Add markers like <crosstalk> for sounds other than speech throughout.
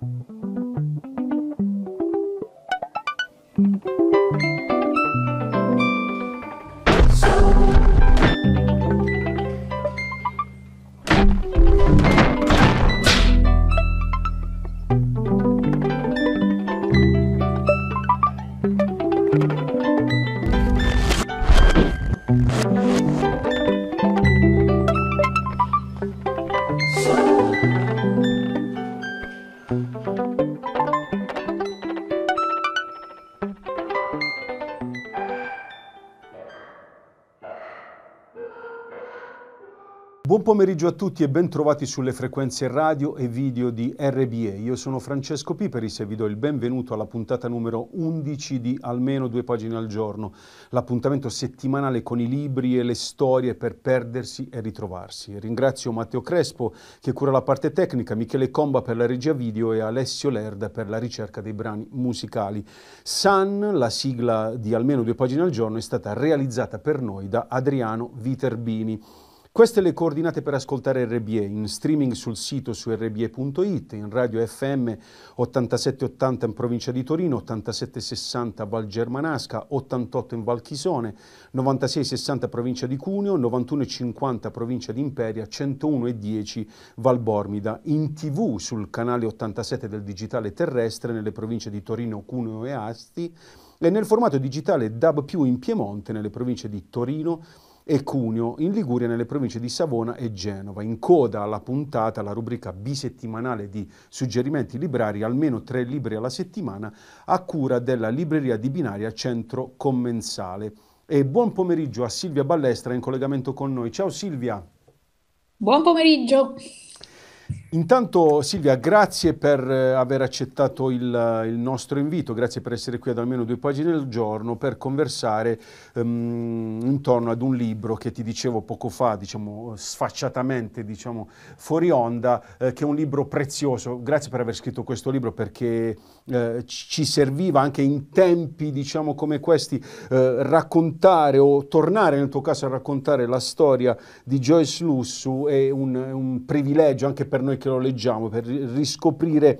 Thank you. pomeriggio a tutti e ben trovati sulle frequenze radio e video di RBA. Io sono Francesco Piperis e vi do il benvenuto alla puntata numero 11 di Almeno due pagine al giorno, l'appuntamento settimanale con i libri e le storie per perdersi e ritrovarsi. Ringrazio Matteo Crespo che cura la parte tecnica, Michele Comba per la regia video e Alessio Lerda per la ricerca dei brani musicali. San, la sigla di Almeno due pagine al giorno, è stata realizzata per noi da Adriano Viterbini. Queste le coordinate per ascoltare RBE in streaming sul sito su rbe.it, in radio FM 8780 in provincia di Torino, 8760 Val Germanasca, 88 in Val Chisone, 9660 provincia di Cuneo, 9150 provincia di Imperia, 10110 Val Bormida, in tv sul canale 87 del digitale terrestre nelle province di Torino, Cuneo e Asti e nel formato digitale DAB+ più in Piemonte nelle province di Torino, e Cuneo, in Liguria nelle province di Savona e Genova. In coda alla puntata la rubrica bisettimanale di suggerimenti librari, almeno tre libri alla settimana, a cura della libreria di binaria Centro Commensale. E buon pomeriggio a Silvia Ballestra in collegamento con noi. Ciao Silvia! Buon pomeriggio! Intanto Silvia, grazie per eh, aver accettato il, eh, il, nostro invito, grazie per essere qui ad almeno due pagine al giorno per conversare um, intorno ad un libro che ti dicevo poco fa, diciamo sfacciatamente, diciamo fuori onda, eh, che è un libro prezioso. Grazie per aver scritto questo libro perché eh, ci serviva anche in tempi, diciamo come questi, eh, raccontare o tornare nel tuo caso a raccontare la storia di Joyce Lussu è un, un privilegio anche per per noi che lo leggiamo, per riscoprire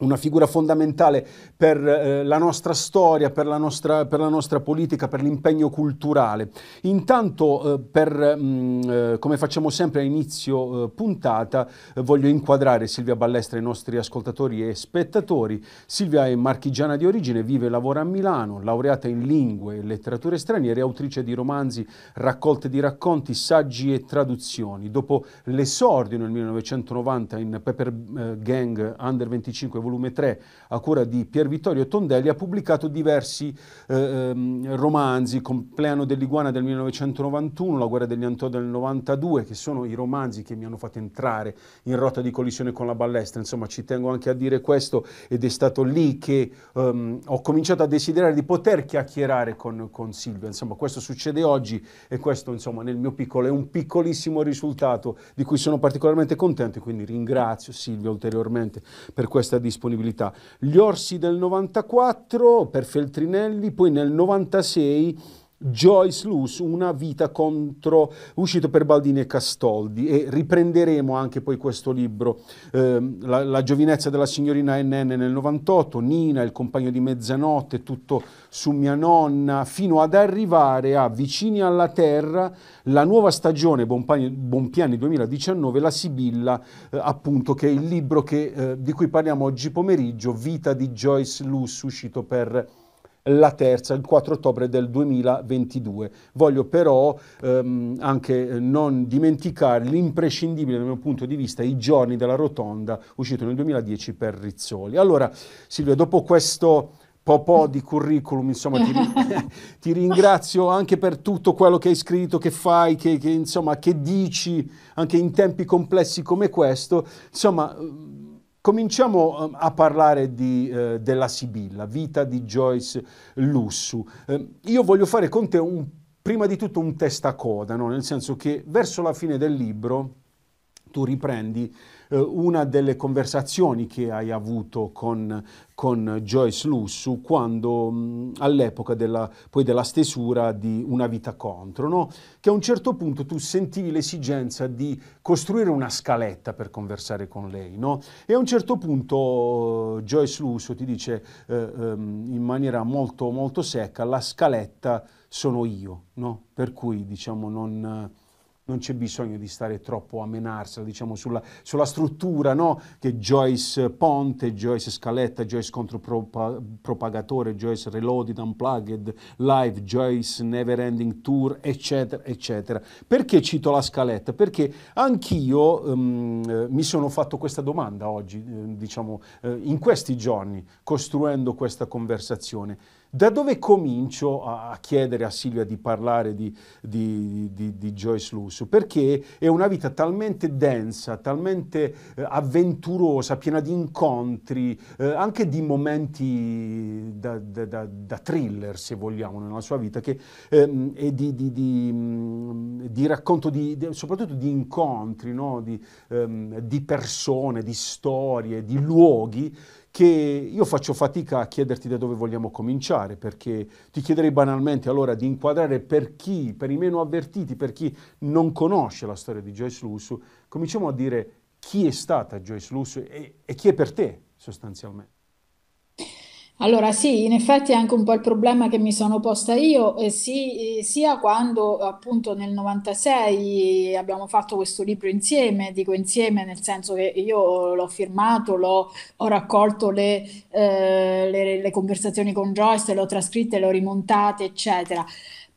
una figura fondamentale per eh, la nostra storia, per la nostra, per la nostra, politica, per l'impegno culturale. Intanto, eh, per, mh, mm, eh, come facciamo sempre a inizio eh, puntata, eh, voglio inquadrare Silvia Ballestra ai nostri ascoltatori e spettatori. Silvia è marchigiana di origine, vive e lavora a Milano, laureata in lingue e letterature straniere, autrice di romanzi, raccolte di racconti, saggi e traduzioni. Dopo l'esordio nel 1990 in Pepper Gang Under 25 volume 3 a cura di Pier Vittorio Tondelli, ha pubblicato diversi eh, ehm, romanzi, Compleanno dell'Iguana del 1991, La guerra degli Antò del 92, che sono i romanzi che mi hanno fatto entrare in rotta di collisione con la ballestra, insomma ci tengo anche a dire questo ed è stato lì che ehm, ho cominciato a desiderare di poter chiacchierare con, con Silvia, insomma questo succede oggi e questo insomma nel mio piccolo è un piccolissimo risultato di cui sono particolarmente contento e quindi ringrazio Silvia ulteriormente per questa disponibilità disponibilità. Gli Orsi del 94 per Feltrinelli, poi nel 96 Joyce Luce, Una vita contro, uscito per Baldini e Castoldi e riprenderemo anche poi questo libro, eh, la, la, giovinezza della signorina NN nel 98, Nina, il compagno di mezzanotte, tutto su mia nonna, fino ad arrivare a Vicini alla terra, la nuova stagione Bonpani, 2019, La Sibilla, eh, appunto che è il libro che, eh, di cui parliamo oggi pomeriggio, Vita di Joyce Luce, uscito per la terza il 4 ottobre del 2022. Voglio però ehm, anche eh, non dimenticare l'imprescindibile dal mio punto di vista i giorni della rotonda uscito nel 2010 per Rizzoli. Allora Silvia, dopo questo po' di curriculum, insomma, ti, <laughs> ti, ringrazio anche per tutto quello che hai scritto, che fai, che, che, insomma, che dici anche in tempi complessi come questo. Insomma, Cominciamo ehm, a parlare di, eh, della Sibilla, vita di Joyce Lussu. Eh, io voglio fare con te un, prima di tutto un testacoda, no? nel senso che verso la fine del libro tu riprendi eh, una delle conversazioni che hai avuto con, con Joyce Lussu quando mh, mm, all'epoca della, della, stesura di Una vita contro, no? che a un certo punto tu sentivi l'esigenza di costruire una scaletta per conversare con lei no? e a un certo punto eh, Joyce Lussu ti dice eh, ehm, in maniera molto, molto secca la scaletta sono io, no? per cui diciamo non non c'è bisogno di stare troppo a menarsela, diciamo, sulla, sulla struttura no? che Joyce Ponte, Joyce Scaletta, Joyce Contropropagatore, Joyce Reloaded, Unplugged, Live, Joyce Never Ending Tour, eccetera, eccetera. Perché cito la scaletta? Perché anch'io um, mi sono fatto questa domanda oggi, eh, diciamo, eh, in questi giorni, costruendo questa conversazione da dove comincio a chiedere a Silvia di parlare di, di, di, di Joyce Lusso? Perché è una vita talmente densa, talmente eh, avventurosa, piena di incontri, eh, anche di momenti da, da, da, da, thriller, se vogliamo, nella sua vita, che, ehm, e mm, di, racconto, soprattutto di incontri, no? ehm, di persone, di storie, di luoghi che io faccio fatica a chiederti da dove vogliamo cominciare, perché ti chiederei banalmente allora di inquadrare per chi, per i meno avvertiti, per chi non conosce la storia di Joyce Lusso, cominciamo a dire chi è stata Joyce Lusso e, e chi è per te sostanzialmente. Allora sì, in effetti è anche un po' il problema che mi sono posta io, eh, sì, eh, sia quando appunto nel 96 abbiamo fatto questo libro insieme, dico insieme nel senso che io l'ho firmato, l'ho, ho raccolto le, eh, le, le conversazioni con Joyce, le ho trascritte, le ho rimontate, eccetera.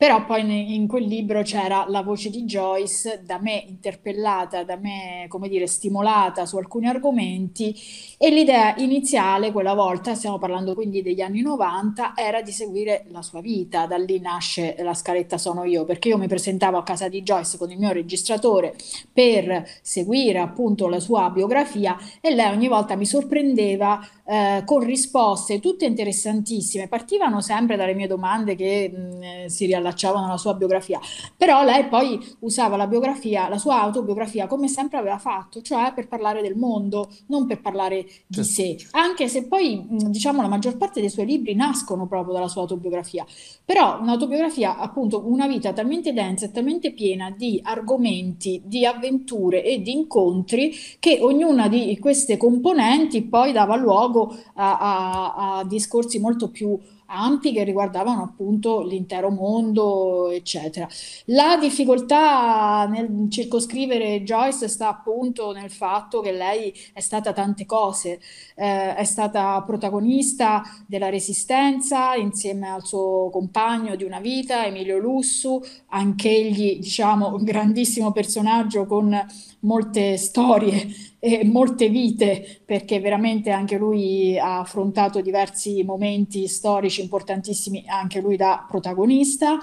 Però poi in, quel libro c'era la voce di Joyce, da me interpellata, da me, come dire, stimolata su alcuni argomenti e l'idea iniziale quella volta, stiamo parlando quindi degli anni 90, era di seguire la sua vita, da lì nasce la scaletta Sono io, perché io mi presentavo a casa di Joyce con il mio registratore per seguire appunto la sua biografia e lei ogni volta mi sorprendeva eh, con risposte tutte interessantissime, partivano sempre dalle mie domande che mh, mm, si riallacciavano rifacciavano la sua biografia. Però lei poi usava la biografia, la sua autobiografia, come sempre aveva fatto, cioè per parlare del mondo, non per parlare di certo. sé. Anche se poi, diciamo, la maggior parte dei suoi libri nascono proprio dalla sua autobiografia. Però un'autobiografia, appunto, una vita talmente densa e talmente piena di argomenti, di avventure e di incontri che ognuna di queste componenti poi dava luogo a, a, a discorsi molto più ampi che riguardavano appunto l'intero mondo, eccetera. La difficoltà nel circoscrivere Joyce sta appunto nel fatto che lei è stata tante cose, eh, è stata protagonista della Resistenza insieme al suo compagno di una vita, Emilio Lussu, anch'egli diciamo un grandissimo personaggio con molte storie eh, molte vite, perché veramente anche lui ha affrontato diversi momenti storici importantissimi, anche lui da protagonista.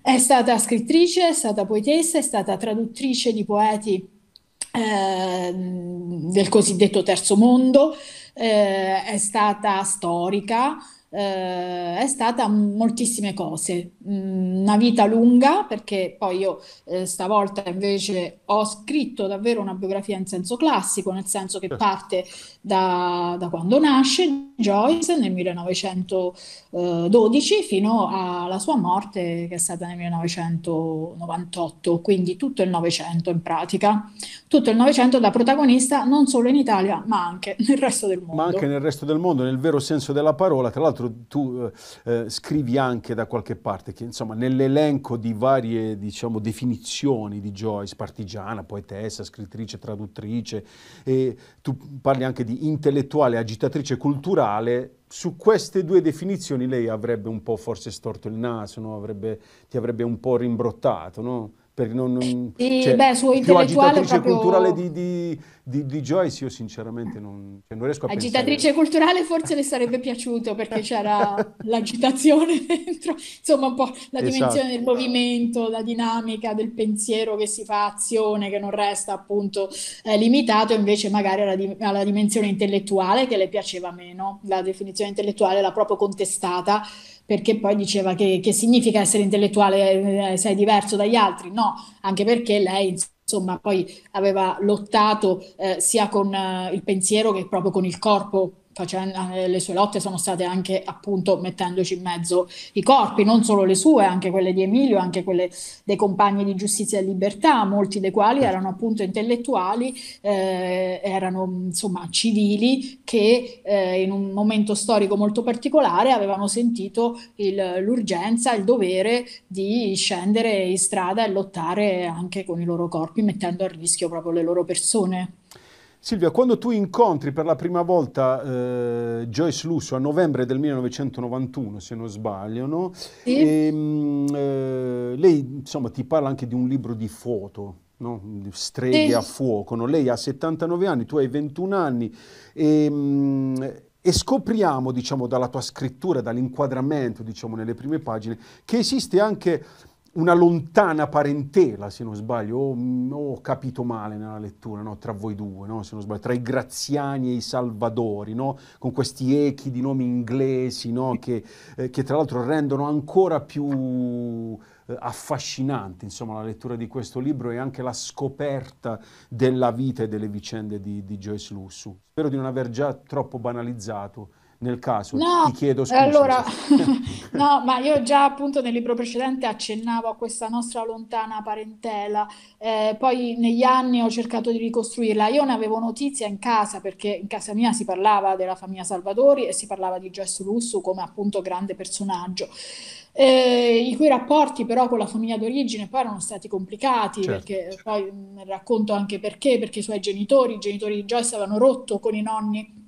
È stata scrittrice, è stata poetessa, è stata traduttrice di poeti eh, del cosiddetto terzo mondo, eh, è stata storica eh, è stata moltissime cose, mm, una vita lunga perché poi io eh, stavolta invece ho scritto davvero una biografia in senso classico, nel senso che certo. parte da, da quando nasce, Joyce nel 1912 fino alla sua morte che è stata nel 1998, quindi tutto il Novecento in pratica, tutto il Novecento da protagonista non solo in Italia ma anche nel resto del mondo. Ma anche nel resto del mondo, nel vero senso della parola, tra l'altro tu eh, eh scrivi anche da qualche parte che insomma nell'elenco di varie diciamo, definizioni di Joyce, partigiana, poetessa, scrittrice, traduttrice, tu parli anche di intellettuale, agitatrice culturale, quale su queste due definizioni lei avrebbe un po' forse storto il naso, no? avrebbe, ti avrebbe un po' rimbrottato, no? Perché non, non sì, cioè, beh, suo intellettuale proprio... culturale di, di, di, di, Joyce, io sinceramente non, cioè non riesco a Agitatrice pensare. culturale forse le sarebbe piaciuto perché c'era <laughs> l'agitazione dentro, insomma un po' la esatto. dimensione del movimento, la dinamica del pensiero che si fa azione, che non resta appunto eh, limitato invece magari alla, di- alla dimensione intellettuale che le piaceva meno. La definizione intellettuale l'ha proprio contestata perché poi diceva che, che significa essere intellettuale, eh, sei diverso dagli altri, no, anche perché lei insomma poi aveva lottato eh, sia con eh, il pensiero che proprio con il corpo facendo, eh, le sue lotte sono state anche appunto mettendoci in mezzo i corpi, non solo le sue, anche quelle di Emilio, anche quelle dei compagni di giustizia e libertà, molti dei quali mm. erano appunto intellettuali, eh, erano insomma civili che eh, in un momento storico molto particolare avevano sentito il, l'urgenza, il dovere di scendere in strada e lottare anche con i loro corpi, mettendo a rischio proprio le loro persone. Silvia, quando tu incontri per la prima volta eh, Joyce Lusso a novembre del 1991, se non sbaglio, no? sì. e, ehm, mh, eh, lei insomma, ti parla anche di un libro di foto. No? streghe sì. a fuoco, no? lei ha 79 anni, tu hai 21 anni e, ehm, mh, e scopriamo diciamo, dalla tua scrittura, dall'inquadramento diciamo, nelle prime pagine che esiste anche una lontana parentela, se non sbaglio, o oh, ho capito male nella lettura, no? tra voi due, no? se non sbaglio, tra i Graziani e i Salvadori, no? con questi echi di nomi inglesi che, eh, che, tra l'altro rendono ancora più eh, affascinante insomma, la lettura di questo libro e anche la scoperta della vita e delle vicende di, di Joyce Lussu. Spero di non aver già troppo banalizzato nel caso. No, Ti chiedo scusa. Allora, <laughs> no, ma io già appunto nel libro precedente accennavo a questa nostra lontana parentela, eh, poi negli anni ho cercato di ricostruirla. Io ne avevo notizia in casa perché in casa mia si parlava della famiglia Salvatori e si parlava di Gesso Lusso come appunto grande personaggio. Eh, I cui rapporti però con la famiglia d'origine poi erano stati complicati, certo, perché certo. poi mh, racconto anche perché, perché i suoi genitori, i genitori di Joyce avevano rotto con i nonni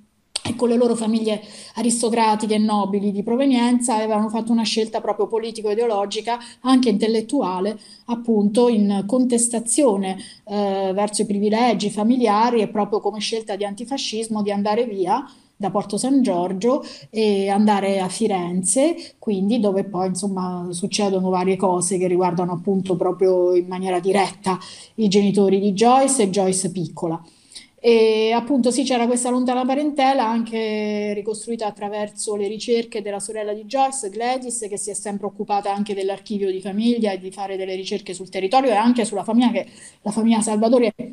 e con le loro famiglie aristocratiche e nobili di provenienza avevano fatto una scelta proprio politico-ideologica, anche intellettuale, appunto in contestazione eh, verso i privilegi familiari e proprio come scelta di antifascismo di andare via da Porto San Giorgio e andare a Firenze, quindi dove poi insomma succedono varie cose che riguardano appunto proprio in maniera diretta i genitori di Joyce e Joyce piccola. E appunto sì, c'era questa lontana parentela anche ricostruita attraverso le ricerche della sorella di Joyce, Gladys, che si è sempre occupata anche dell'archivio di famiglia e di fare delle ricerche sul territorio e anche sulla famiglia, che la famiglia Salvatore è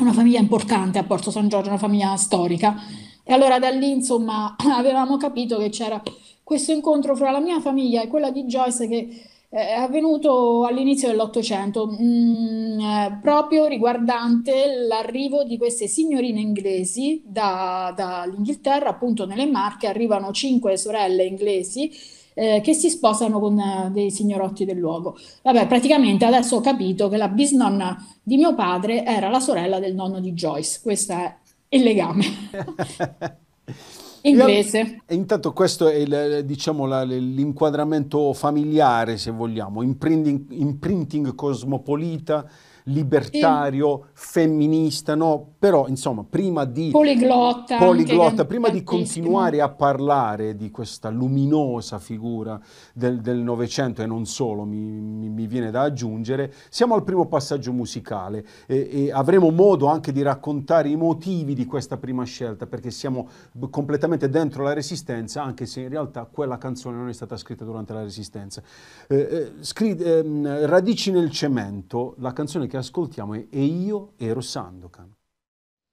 una famiglia importante a Porto San Giorgio, una famiglia storica. E allora da lì, insomma, <laughs> avevamo capito che c'era questo incontro fra la mia famiglia e quella di Joyce che eh, è avvenuto all'inizio dell'Ottocento, mm, eh, proprio riguardante l'arrivo di queste signorine inglesi da, dall'Inghilterra, appunto nelle Marche arrivano cinque sorelle inglesi eh, che si sposano con eh, dei signorotti del luogo. Vabbè, praticamente adesso ho capito che la bisnonna di mio padre era la sorella del nonno di Joyce, questo è il legame. <laughs> <laughs> Inglese. E intanto questo è il, diciamo, la, l'inquadramento familiare, se vogliamo, imprinting, imprinting cosmopolita libertario, sì. femminista, no? Però, insomma, prima di... Poliglotta. Poliglotta, prima di continuare a parlare di questa luminosa figura del Novecento e non solo, mi, mi, mi, viene da aggiungere, siamo al primo passaggio musicale e, e avremo modo anche di raccontare i motivi di questa prima scelta, perché siamo completamente dentro la Resistenza, anche se in realtà quella canzone non è stata scritta durante la Resistenza. Eh, eh, eh, Radici nel cemento, la canzone che che ascoltiamo è E io ero Sandokan.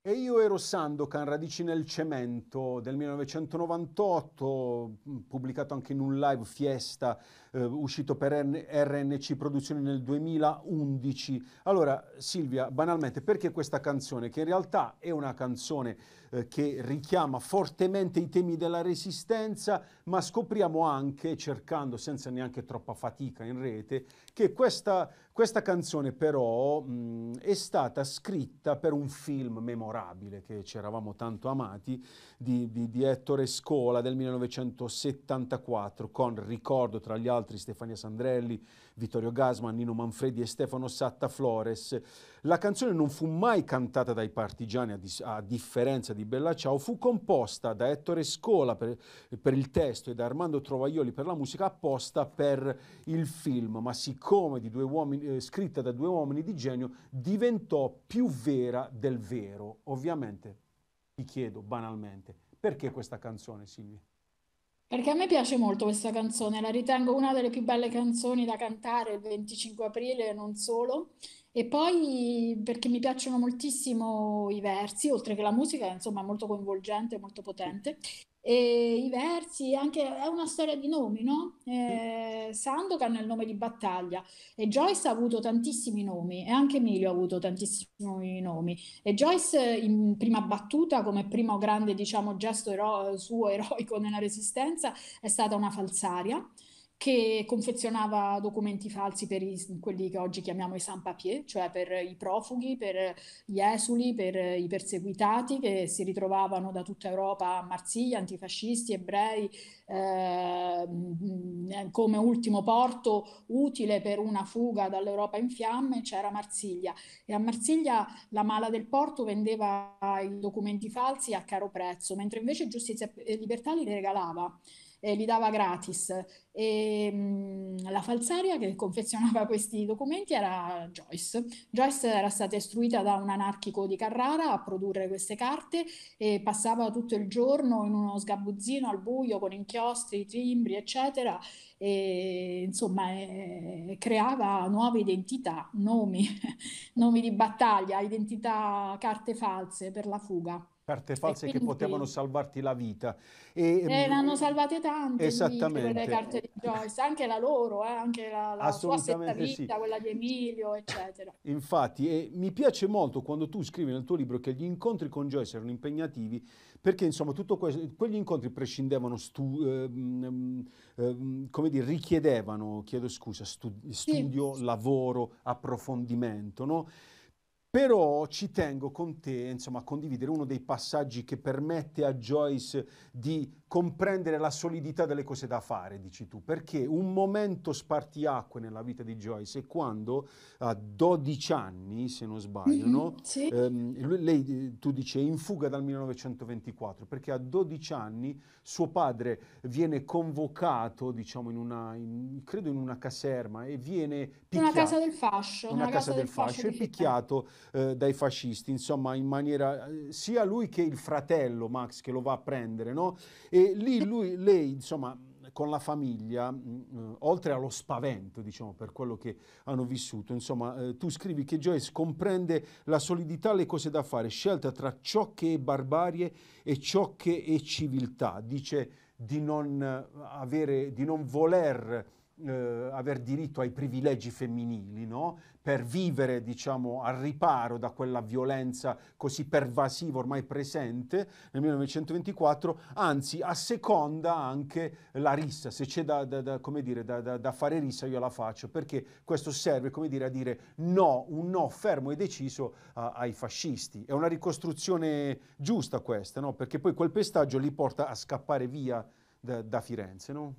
E io ero Sandokan, Radici nel cemento del 1998, pubblicato anche in un live fiesta, eh, uscito per RNC Produzioni nel 2011. Allora, Silvia, banalmente, perché questa canzone? Che in realtà è una canzone eh, che richiama fortemente i temi della resistenza, ma scopriamo anche, cercando senza neanche troppa fatica in rete, che questa, questa canzone però mh, è stata scritta per un film memorabile che ci eravamo tanto amati, di, di, di Ettore Scola del 1974, con, ricordo tra gli altri, Stefania Sandrelli, Vittorio Gasman, Nino Manfredi e Stefano Satta Flores. La canzone non fu mai cantata dai partigiani, a, dis- a differenza di Bella Ciao, fu composta da Ettore Scola per, per il testo e da Armando Trovaioli per la musica apposta per il film, ma siccome uomini, eh, scritta da due uomini di genio, diventò più vera del vero. Ovviamente ti chiedo banalmente, perché questa canzone Silvia? Perché a me piace molto questa canzone, la ritengo una delle più belle canzoni da cantare il 25 aprile, non solo. E poi perché mi piacciono moltissimo i versi, oltre che la musica, insomma, molto coinvolgente, molto potente. E i versi, anche è una storia di nomi, no? Eh, Sandokan è il nome di battaglia e Joyce ha avuto tantissimi nomi e anche Emilio ha avuto tantissimi nomi. E Joyce in prima battuta, come primo grande diciamo, gesto ero- suo eroico nella resistenza, è stata una falsaria che confezionava documenti falsi per i, quelli che oggi chiamiamo i sans-papier, cioè per i profughi, per gli esuli, per i perseguitati che si ritrovavano da tutta Europa a Marsiglia, antifascisti, ebrei, eh, come ultimo porto utile per una fuga dall'Europa in fiamme c'era Marsiglia e a Marsiglia la mala del porto vendeva i documenti falsi a caro prezzo, mentre invece Giustizia e Libertà li regalava eh, li dava gratis. E, mh, mm, la falsaria che confezionava questi documenti era Joyce. Joyce era stata istruita da un anarchico di Carrara a produrre queste carte e passava tutto il giorno in uno sgabuzzino al buio con inchiostri, timbri, eccetera, e insomma eh, creava nuove identità, nomi, <laughs> nomi di battaglia, identità carte false per la fuga carte false quindi... che potevano salvarti la vita. E, ne eh, ehm, hanno salvate tante esattamente. le carte di Joyce, anche la loro, eh, anche la, la sua setta vita, sì. quella di Emilio, eccetera. Infatti, eh, mi piace molto quando tu scrivi nel tuo libro che gli incontri con Joyce erano impegnativi perché insomma tutto questo, quegli incontri prescindevano, stu, ehm, ehm, come dire, richiedevano, chiedo scusa, studio, sì. lavoro, approfondimento, no? Però ci tengo con te insomma, a condividere uno dei passaggi che permette a Joyce di comprendere la solidità delle cose da fare, dici tu, perché un momento spartiacque nella vita di Joyce è quando a 12 anni, se non sbaglio, mm-hmm, no? sì. ehm, lei, eh, tu dici, è in fuga dal 1924, perché a 12 anni suo padre viene convocato, diciamo, in una, in, credo in una caserma e viene picchiato. Una casa del fascio. Una, casa, casa del, del fascio, fascio picchiato eh, dai fascisti, insomma, in maniera, eh, sia lui che il fratello Max che lo va a prendere, no? E e lì lui, lei, insomma, con la famiglia, mh, mm, eh, oltre allo spavento, diciamo, per quello che hanno vissuto, insomma, eh, tu scrivi che Joyce comprende la solidità, le cose da fare, scelta tra ciò che è barbarie e ciò che è civiltà. Dice di non eh, avere, di non voler eh, aver diritto ai privilegi femminili, no? per vivere diciamo, al riparo da quella violenza così pervasiva ormai presente nel 1924, anzi asseconda anche la rissa, se c'è da, da, da, dire, da, fare rissa io la faccio, perché questo serve dire, a dire no, un no fermo e deciso a, ai fascisti. È una ricostruzione giusta questa, no? perché poi quel pestaggio li porta a scappare via da, Firenze. No?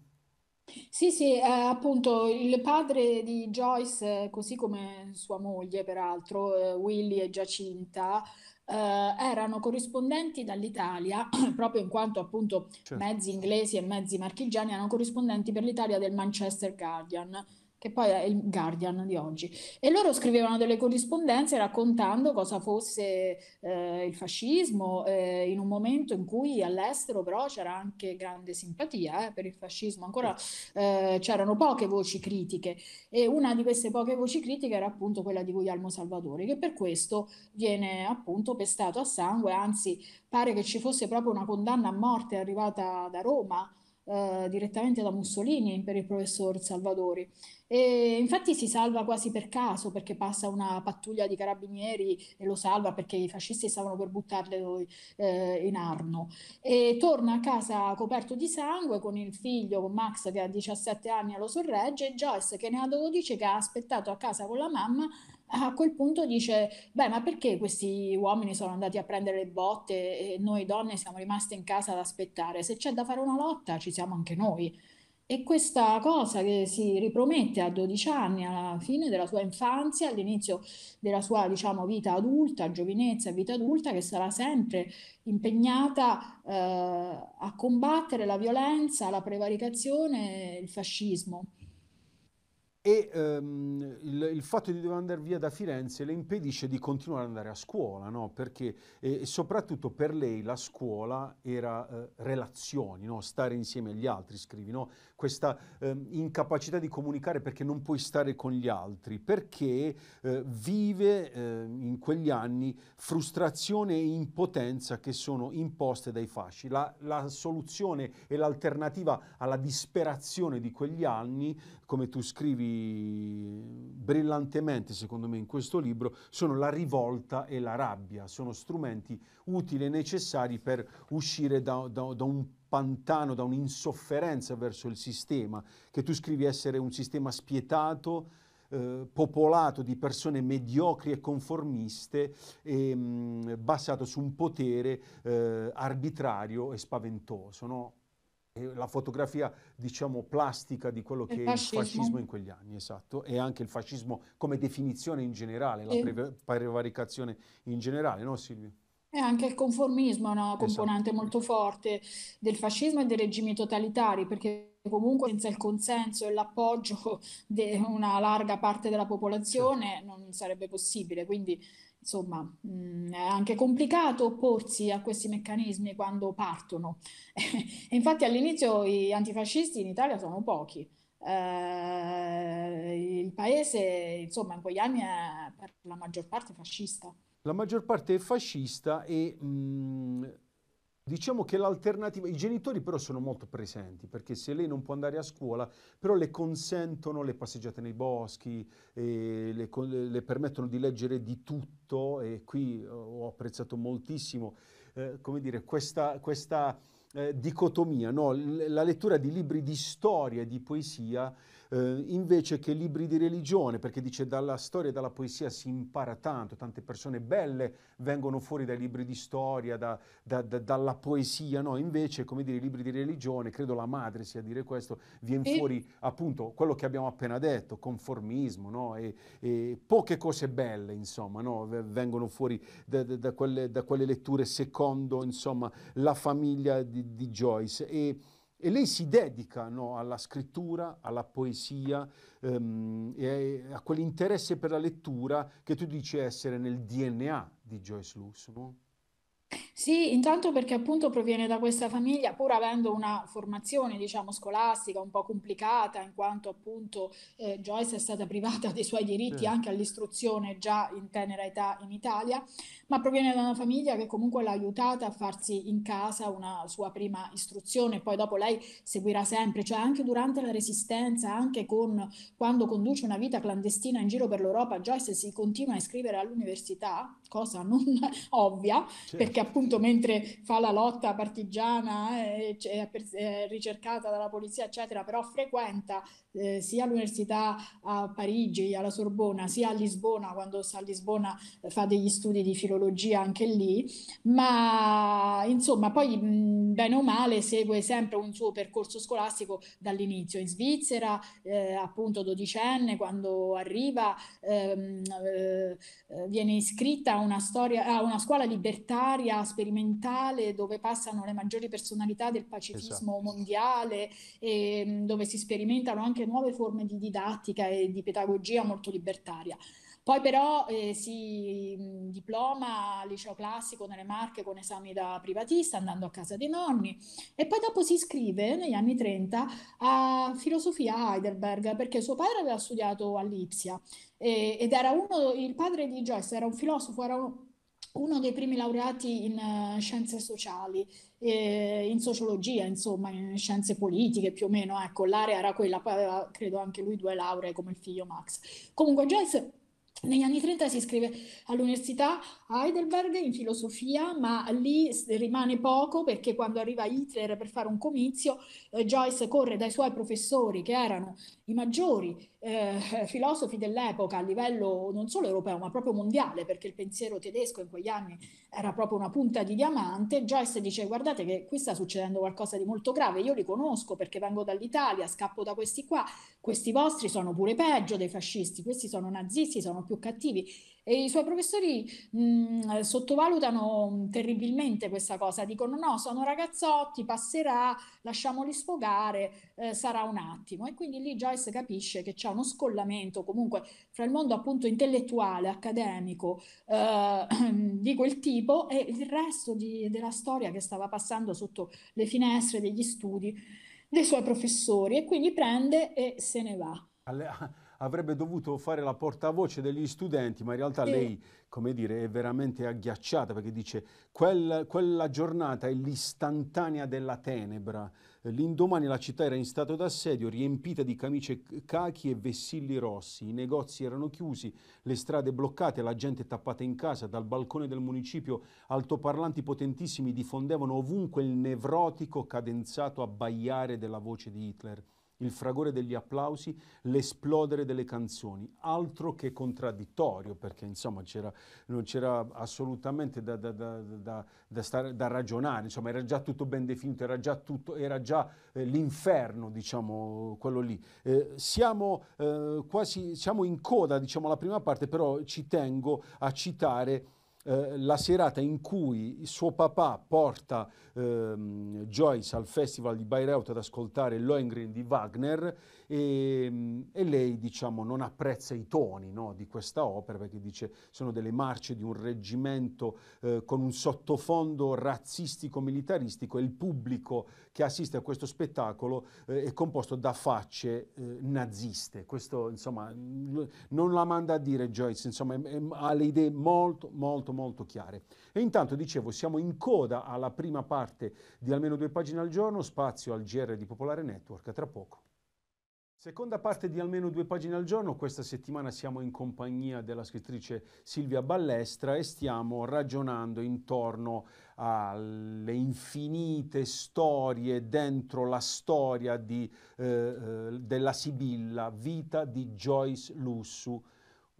Sì, sì, eh, appunto il padre di Joyce, eh, così come sua moglie, peraltro, eh, Willy e Giacinta, eh, erano corrispondenti dall'Italia, <clears throat> proprio in quanto appunto certo. mezzi inglesi e mezzi marchigiani erano corrispondenti per l'Italia del Manchester Guardian che poi è il Guardian di oggi. E loro scrivevano delle corrispondenze raccontando cosa fosse eh, il fascismo eh, in un momento in cui all'estero però c'era anche grande simpatia eh, per il fascismo, ancora eh, c'erano poche voci critiche e una di queste poche voci critiche era appunto quella di Guglielmo Salvatore, che per questo viene appunto pestato a sangue, anzi pare che ci fosse proprio una condanna a morte arrivata da Roma. Eh, direttamente da Mussolini per il professor Salvatori. E infatti si salva quasi per caso perché passa una pattuglia di carabinieri e lo salva perché i fascisti stavano per buttarlo eh, in Arno. E torna a casa coperto di sangue con il figlio, con Max che ha 17 anni e lo sorregge e Joyce che ne ha 12 che ha aspettato a casa con la mamma a quel punto dice, beh, ma perché questi uomini sono andati a prendere le botte e noi donne siamo rimaste in casa ad aspettare? Se c'è da fare una lotta, ci siamo anche noi. E questa cosa che si ripromette a 12 anni, alla fine della sua infanzia, all'inizio della sua diciamo, vita adulta, giovinezza e vita adulta, che sarà sempre impegnata eh, a combattere la violenza, la prevaricazione, e il fascismo e um, il, il, fatto di dover andare via da Firenze le impedisce di continuare ad andare a scuola, no? perché e, soprattutto per lei la scuola era eh, relazioni, no? stare insieme agli altri, scrivi, no? questa eh, incapacità di comunicare perché non puoi stare con gli altri, perché eh, vive ehm, in quegli anni frustrazione e impotenza che sono imposte dai fasci. La, la soluzione e l'alternativa alla disperazione di quegli anni, come tu scrivi, brillantemente, secondo me, in questo libro sono la rivolta e la rabbia, sono strumenti utili e necessari per uscire da, da, da un pantano, da un'insofferenza verso il sistema, che tu scrivi essere un sistema spietato, eh, popolato di persone mediocri e conformiste e mh, mm, basato su un potere eh, arbitrario e spaventoso. No? la fotografia, diciamo, plastica di quello che fascismo. è il fascismo in quegli anni, esatto, e anche il fascismo come definizione in generale, la prevaricazione in generale, no Silvio? E anche il conformismo è una esatto. componente esatto. molto forte del fascismo e dei regimi totalitari, perché comunque senza il consenso e l'appoggio di una larga parte della popolazione sì. Certo. non sarebbe possibile. Quindi, insomma, mh, mm, è anche complicato opporsi a questi meccanismi quando partono. <laughs> e infatti all'inizio gli antifascisti in Italia sono pochi. Eh, il paese, insomma, in quegli anni è per la maggior parte fascista la maggior parte è fascista e mh, diciamo che l'alternativa, i genitori però sono molto presenti perché se lei non può andare a scuola però le consentono le passeggiate nei boschi, le, le, permettono di leggere di tutto e qui eh, ho apprezzato moltissimo eh, come dire, questa, questa eh, dicotomia, no? la lettura di libri di storia e di poesia eh, invece che libri di religione, perché dice dalla storia e dalla poesia si impara tanto, tante persone belle vengono fuori dai libri di storia, da, da, da, dalla poesia, no? Invece, come dire, i libri di religione, credo la madre sia a dire questo, viene e... fuori appunto quello che abbiamo appena detto, conformismo, no? E, e poche cose belle, insomma, no? Vengono fuori quelle, da, quelle, letture secondo, insomma, la famiglia di, di Joyce. E, e lei si dedica no, alla scrittura, alla poesia ehm, e a quell'interesse per la lettura che tu dici essere nel DNA di Joyce Luce. No? Sì, intanto perché appunto proviene da questa famiglia, pur avendo una formazione, diciamo, scolastica un po' complicata, in quanto appunto eh, Joyce è stata privata dei suoi diritti anche all'istruzione già in tenera età in Italia, ma proviene da una famiglia che comunque l'ha aiutata a farsi in casa una sua prima istruzione, poi dopo lei seguirà sempre, cioè anche durante la resistenza, anche con, quando conduce una vita clandestina in giro per l'Europa, Joyce si continua a iscrivere all'università, cosa non <laughs> ovvia, certo. perché appunto appunto mentre fa la lotta partigiana eh, è ricercata dalla polizia eccetera, però frequenta eh, sia l'università a Parigi, alla Sorbona, sia a Lisbona, quando sta a Lisbona eh, fa degli studi di filologia anche lì, ma insomma poi mh, bene o male segue sempre un suo percorso scolastico dall'inizio in Svizzera, eh, appunto dodicenne, quando arriva ehm, eh, viene iscritta a una, storia, a una scuola libertaria sperimentale dove passano le maggiori personalità del pacifismo esatto. mondiale, e, ehm, dove si sperimentano anche nuove forme di didattica e di pedagogia molto libertaria. Poi però eh, si mm, diploma al liceo classico nelle Marche con esami da privatista, andando a casa dei nonni e poi dopo si iscrive negli anni 30 a filosofia a Heidelberg perché suo padre aveva studiato a Lipsia eh, ed era uno, il padre di Joyce era un filosofo, era un, uno dei primi laureati in uh, scienze sociali, eh, in sociologia, insomma, in scienze politiche più o meno, ecco, l'area era quella, poi aveva, credo, anche lui due lauree come il figlio Max. Comunque Joyce negli anni 30 si iscrive all'università Heidelberg in filosofia, ma lì rimane poco perché quando arriva Hitler per fare un comizio, eh, Joyce corre dai suoi professori che erano i maggiori eh, <laughs> filosofi dell'epoca a livello non solo europeo ma proprio mondiale, perché il pensiero tedesco in quegli anni era proprio una punta di diamante. Joyce dice guardate che qui sta succedendo qualcosa di molto grave, io li conosco perché vengo dall'Italia, scappo da questi qua, questi vostri sono pure peggio dei fascisti, questi sono nazisti, sono più cattivi e i suoi professori mh, sottovalutano terribilmente questa cosa, dicono no, sono ragazzotti, passerà, lasciamoli sfogare, eh, sarà un attimo. E quindi lì Joyce capisce che c'è uno scollamento comunque fra il mondo appunto intellettuale, accademico, eh, <clears throat> di quel tipo e il resto di, della storia che stava passando sotto le finestre degli studi dei suoi professori e quindi prende e se ne va. Alle avrebbe dovuto fare la portavoce degli studenti, ma in realtà sì. lei, come dire, è veramente agghiacciata perché dice quel, quella giornata è l'istantanea della tenebra. L'indomani la città era in stato d'assedio, riempita di camicie cachi e vessilli rossi, i negozi erano chiusi, le strade bloccate, la gente tappata in casa, dal balcone del municipio altoparlanti potentissimi diffondevano ovunque il nevrotico cadenzato abbaiare della voce di Hitler il fragore degli applausi, l'esplodere delle canzoni, altro che contraddittorio, perché insomma c'era, non c'era assolutamente da, da, da, da stare, ragionare, insomma era già tutto ben definito, era già, tutto, era già eh, l'inferno, diciamo, quello lì. Eh, siamo eh, quasi siamo in coda, diciamo, alla prima parte, però ci tengo a citare eh, la serata in cui suo papà porta ehm, Joyce al festival di Bayreuth ad ascoltare Lohengrin di Wagner e, ehm, e lei diciamo, non apprezza i toni no, di questa opera perché dice sono delle marce di un reggimento eh, con un sottofondo razzistico-militaristico e il pubblico che assiste a questo spettacolo eh, è composto da facce eh, naziste. Questo insomma non la manda a dire Joyce, insomma è, è, ha le idee molto molto molto chiare. E intanto dicevo siamo in coda alla prima parte di almeno due pagine al giorno, spazio al GR di Popolare Network, a tra poco. Seconda parte di almeno due pagine al giorno, questa settimana siamo in compagnia della scrittrice Silvia Ballestra e stiamo ragionando intorno alle infinite storie dentro la storia di, eh, eh della Sibilla, vita di Joyce Lussu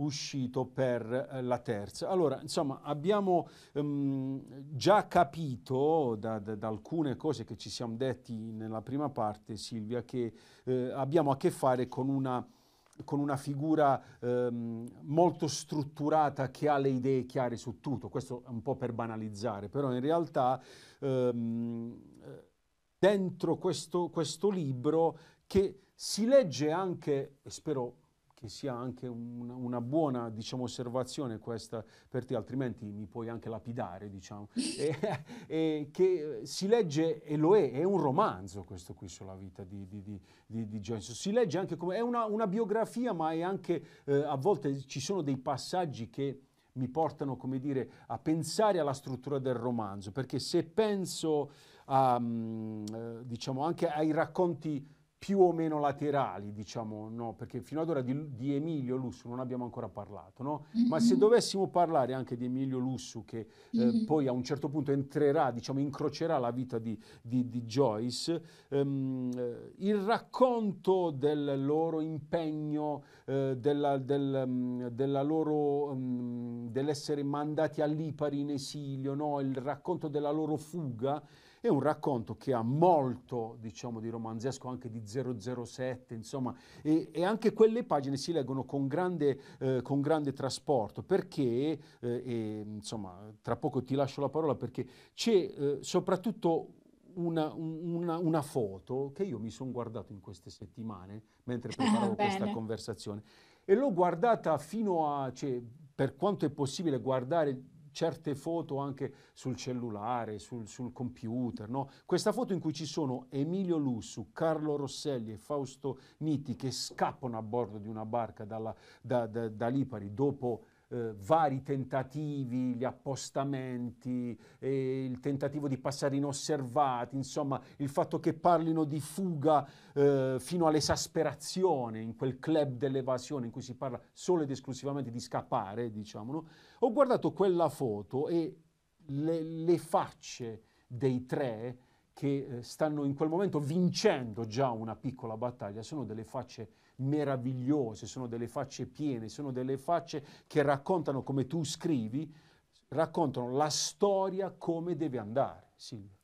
uscito per eh, la terza. Allora, insomma, abbiamo ehm, già capito da, da, da, alcune cose che ci siamo detti nella prima parte, Silvia, che eh, abbiamo a che fare con una, con una figura ehm, molto strutturata che ha le idee chiare su tutto. Questo è un po' per banalizzare, però in realtà ehm, dentro questo, questo libro che si legge anche, e spero che sia anche una, una buona diciamo, osservazione questa per te, altrimenti mi puoi anche lapidare, diciamo, <laughs> e, e che si legge, e lo è, è un romanzo questo qui sulla vita di, di, di, di Johnson, si legge anche come, è una, una biografia, ma è anche, eh, a volte ci sono dei passaggi che mi portano, come dire, a pensare alla struttura del romanzo, perché se penso, a, mm, eh, diciamo, anche ai racconti più o meno laterali, diciamo, no? perché fino ad ora di, di Emilio Lussu non abbiamo ancora parlato, no? mm-hmm. ma se mm-hmm. dovessimo parlare anche di Emilio Lussu che eh, mm-hmm. eh, poi a un certo punto entrerà, diciamo, incrocerà la vita di, di, di Joyce, ehm, eh, il racconto del loro impegno, eh, della, del, mm, della loro, um, dell'essere mandati all'Ipari in esilio, no? il racconto della loro fuga è un racconto che ha molto, diciamo, di romanzesco, anche di 007, insomma, e, e anche quelle pagine si leggono con grande, eh, con grande trasporto, perché, eh, e, insomma, tra poco ti lascio la parola, perché c'è eh, soprattutto una, una, una, foto che io mi sono guardato in queste settimane mentre preparavo <laughs> questa conversazione e l'ho guardata fino a, cioè, per quanto è possibile guardare certe foto anche sul cellulare, sul, sul computer. No? Questa foto in cui ci sono Emilio Lussu, Carlo Rosselli e Fausto Nitti che scappano a bordo di una barca dalla, da, da, da Lipari dopo eh, vari tentativi, gli appostamenti, eh, il tentativo di passare inosservati, insomma il fatto che parlino di fuga eh, fino all'esasperazione in quel club dell'evasione in cui si parla solo ed esclusivamente di scappare, diciamo. No? Ho guardato quella foto e le, le facce dei tre che eh, stanno in quel momento vincendo già una piccola battaglia sono delle facce meravigliose, sono delle facce piene, sono delle facce che raccontano come tu scrivi, raccontano la storia come deve andare, Silvia.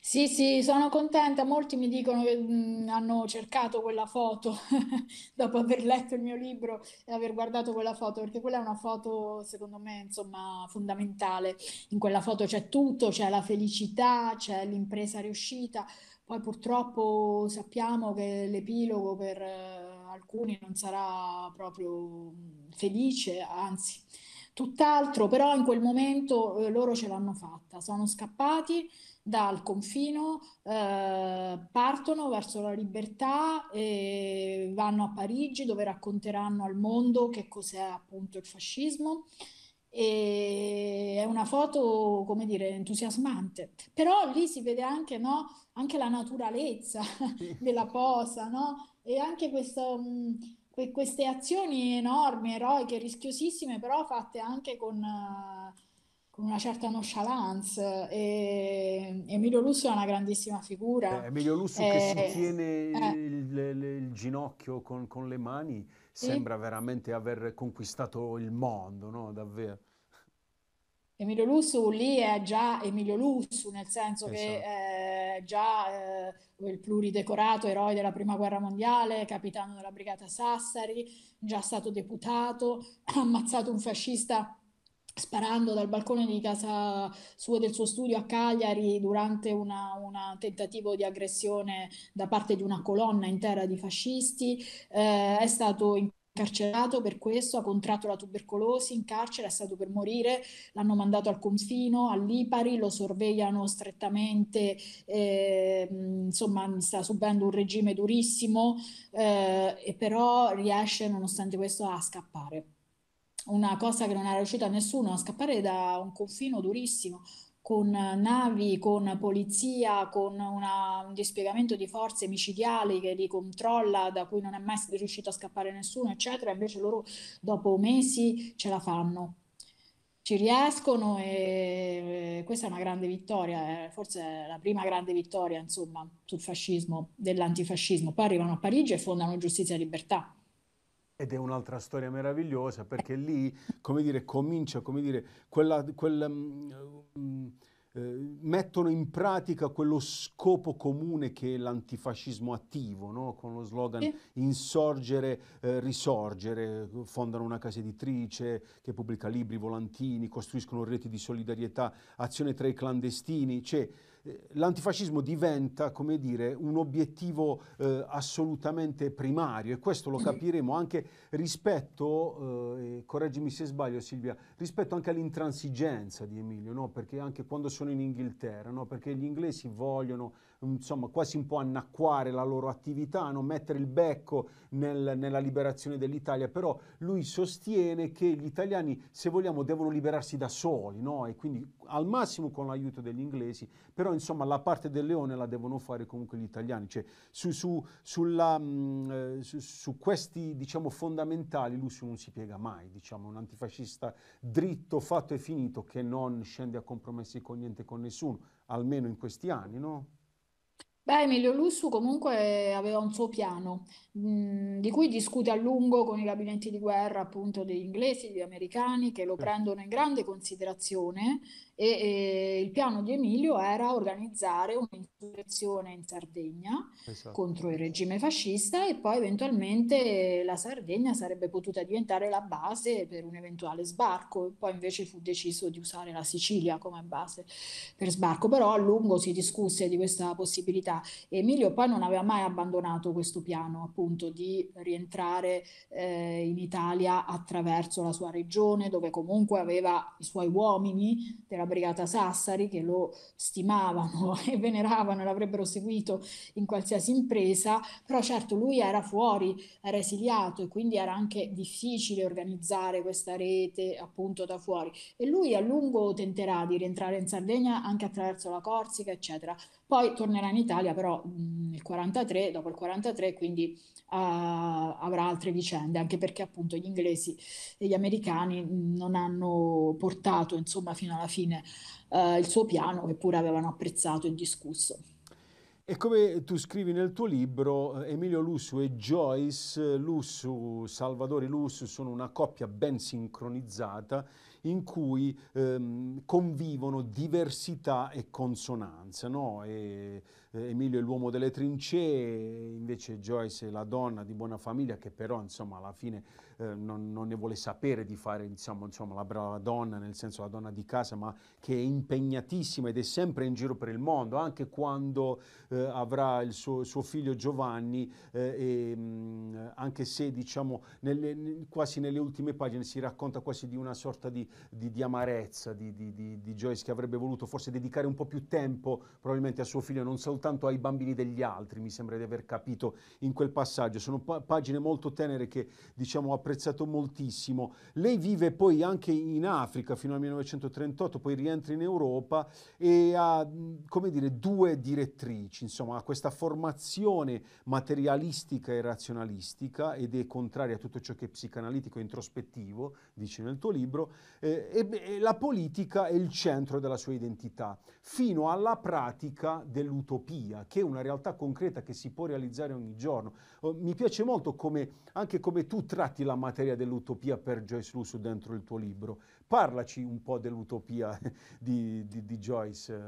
Sì, sì, sono contenta. Molti mi dicono che mh, mm, hanno cercato quella foto <laughs> dopo aver letto il mio libro e aver guardato quella foto, perché quella è una foto, secondo me, insomma, fondamentale. In quella foto c'è tutto, c'è la felicità, c'è l'impresa riuscita, poi purtroppo sappiamo che l'epilogo per eh, alcuni non sarà proprio felice, anzi tutt'altro, però in quel momento eh, loro ce l'hanno fatta, sono scappati dal confino, eh, partono verso la libertà e vanno a Parigi dove racconteranno al mondo che cos'è appunto il fascismo e è una foto, come dire, entusiasmante. Però lì si vede anche, no, anche la naturalezza <laughs> della posa, no? E anche questo, mh, mm, que- queste azioni enormi, eroiche, rischiosissime, però fatte anche con, uh, con una certa nonchalance. E, Emilio Lusso è una grandissima figura. Eh, Emilio Lusso eh, che si tiene eh. il, il, il, ginocchio con, con le mani sembra veramente aver conquistato il mondo, no? Davvero. Emilio Lussu lì è già Emilio Lussu, nel senso esatto. che eh, è già eh, il pluridecorato eroe della prima guerra mondiale, capitano della brigata Sassari, già stato deputato, ha <clears throat> ammazzato un fascista sparando dal balcone di casa sua del suo studio a Cagliari durante un tentativo di aggressione da parte di una colonna intera di fascisti, eh, è stato incarcerato per questo, ha contratto la tubercolosi in carcere, è stato per morire, l'hanno mandato al confino, all'Ipari, lo sorvegliano strettamente, eh, insomma sta subendo un regime durissimo, eh, e però riesce nonostante questo a scappare una cosa che non era riuscita a nessuno, a scappare da un confino durissimo con navi, con polizia, con una, un dispiegamento di forze micidiali che li controlla, da cui non è mai riuscito a scappare nessuno, eccetera, invece loro dopo mesi ce la fanno. Ci riescono e questa è una grande vittoria, eh, forse è la prima grande vittoria, insomma, sul fascismo, dell'antifascismo. Poi arrivano a Parigi e fondano Giustizia e Libertà ed è un'altra storia meravigliosa perché lì, come dire, comincia, come dire, quella, quella um, mm, eh, mm, eh, mettono in pratica quello scopo comune che è l'antifascismo attivo, no? con lo slogan insorgere, eh, risorgere, fondano una casa editrice che pubblica libri, volantini, costruiscono reti di solidarietà, azione tra i clandestini, cioè, eh, l'antifascismo diventa, come dire, un obiettivo eh, assolutamente primario e questo lo capiremo anche rispetto, eh, correggimi se sbaglio Silvia, rispetto anche all'intransigenza di Emilio, no? perché anche quando sono in Inghilterra, no? perché gli inglesi vogliono insomma, quasi un po' annacquare la loro attività, non mettere il becco nel, nella liberazione dell'Italia, però lui sostiene che gli italiani, se vogliamo, devono liberarsi da soli, no? e quindi al massimo con l'aiuto degli inglesi, però insomma la parte del leone la devono fare comunque gli italiani, cioè, su, su, sulla, mh, mm, eh, su, su, questi diciamo, fondamentali lui non si piega mai, diciamo, un antifascista dritto, fatto e finito, che non scende a compromessi con niente e con nessuno, almeno in questi anni, no? Beh, Emilio Lussu comunque aveva un suo piano, mh, mhmm, di cui discute a lungo con i gabinetti di guerra appunto degli inglesi, degli americani, che lo prendono in grande considerazione e, e il piano di Emilio era organizzare un'insurrezione in Sardegna esatto. contro il regime fascista e poi eventualmente la Sardegna sarebbe potuta diventare la base per un eventuale sbarco, poi invece fu deciso di usare la Sicilia come base per sbarco, però a lungo si discusse di questa possibilità Europea. Emilio poi non aveva mai abbandonato questo piano appunto di rientrare eh, in Italia attraverso la sua regione dove comunque aveva i suoi uomini della brigata Sassari che lo stimavano <laughs> e veneravano e l'avrebbero seguito in qualsiasi impresa, però certo lui era fuori, era esiliato e quindi era anche difficile organizzare questa rete appunto da fuori e lui a lungo tenterà di rientrare in Sardegna anche attraverso la Corsica, eccetera. Poi tornerà in Italia però mhmm, nel 43, dopo il 43, quindi uh, avrà altre vicende, anche perché appunto gli inglesi e gli americani mhmm, non hanno portato insomma fino alla fine uh, il suo piano, che pure avevano apprezzato e discusso. E come tu scrivi nel tuo libro, Emilio Lussu e Joyce Lussu, Salvatore Lussu, sono una coppia ben sincronizzata in cui ehm, convivono diversità e consonanza. No? E, eh, Emilio è l'uomo delle trincee, invece Joyce è la donna di buona famiglia che però insomma alla fine eh, non, non, ne vuole sapere di fare diciamo, insomma, la brava donna, nel senso la donna di casa, ma che è impegnatissima ed è sempre in giro per il mondo, anche quando eh, avrà il suo, suo figlio Giovanni, eh, e, mh, mm, anche se diciamo, nelle, quasi nelle ultime pagine si racconta quasi di una sorta di, di, di amarezza di, di, Joyce che avrebbe voluto forse dedicare un po' più tempo probabilmente a suo figlio, non soltanto ai bambini degli altri, mi sembra di aver capito in quel passaggio. Sono pa- pagine molto tenere che diciamo apprezzato moltissimo. Lei vive poi anche in Africa fino al 1938, poi rientra in Europa e ha, come dire, due direttrici, insomma, ha questa formazione materialistica e razionalistica ed è contraria a tutto ciò che è psicanalitico e introspettivo, dice nel tuo libro, eh, e, e la politica è il centro della sua identità, fino alla pratica dell'utopia, che è una realtà concreta che si può realizzare ogni giorno. Oh, mi piace molto come, anche come tu tratti la materia dell'utopia per Joyce Lusso dentro il tuo libro, Parlaci un po' dell'utopia <laughs> di, di, di Joyce. Eh,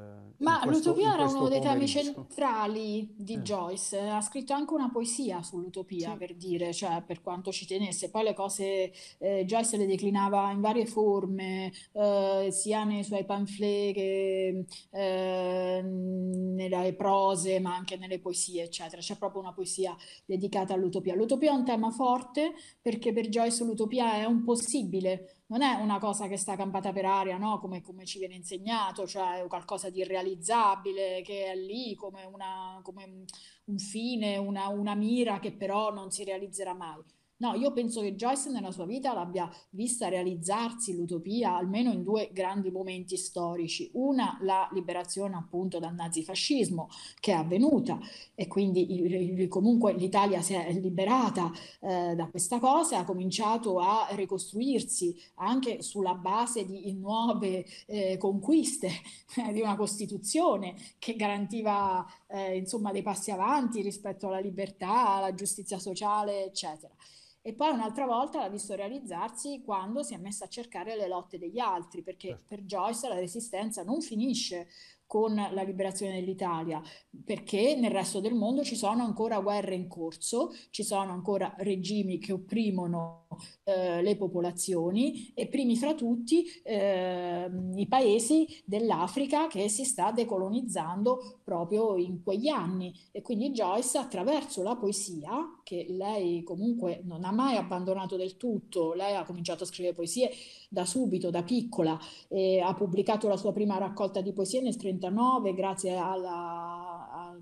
ma questo, l'utopia era uno dei temi centrali di eh. Joyce. Eh, ha scritto anche una poesia sull'utopia, sì. per dire, cioè per quanto ci tenesse. Poi le cose eh, Joyce le declinava in varie forme, eh, sia nei suoi pamphlet che ehm, nelle prose, ma anche nelle poesie, eccetera. C'è proprio una poesia dedicata all'utopia. L'utopia è un tema forte perché per Joyce l'utopia è un possibile non è una cosa che sta campata per aria, no? come, come, ci viene insegnato, cioè qualcosa di irrealizzabile che è lì come, una, come un fine, una, una mira che però non si realizzerà mai. No, io penso che Joyce nella sua vita l'abbia vista realizzarsi l'utopia almeno in due grandi momenti storici. Una, la liberazione appunto dal nazifascismo che è avvenuta e quindi comunque l'Italia si è liberata eh, da questa cosa, ha cominciato a ricostruirsi anche sulla base di nuove eh, conquiste, eh, <laughs> di una Costituzione che garantiva eh, insomma dei passi avanti rispetto alla libertà, alla giustizia sociale, eccetera. E poi un'altra volta l'ha visto realizzarsi quando si è messa a cercare le lotte degli altri, perché certo. per Joyce la resistenza non finisce con la liberazione dell'Italia, perché nel resto del mondo ci sono ancora guerre in corso, ci sono ancora regimi che opprimono eh, le popolazioni e primi fra tutti eh, i paesi dell'Africa che si sta decolonizzando proprio in quegli anni. E quindi Joyce attraverso la poesia, che lei comunque non ha mai abbandonato del tutto, lei ha cominciato a scrivere poesie da subito, da piccola. E ha pubblicato la sua prima raccolta di poesie nel 1939 grazie alla, a,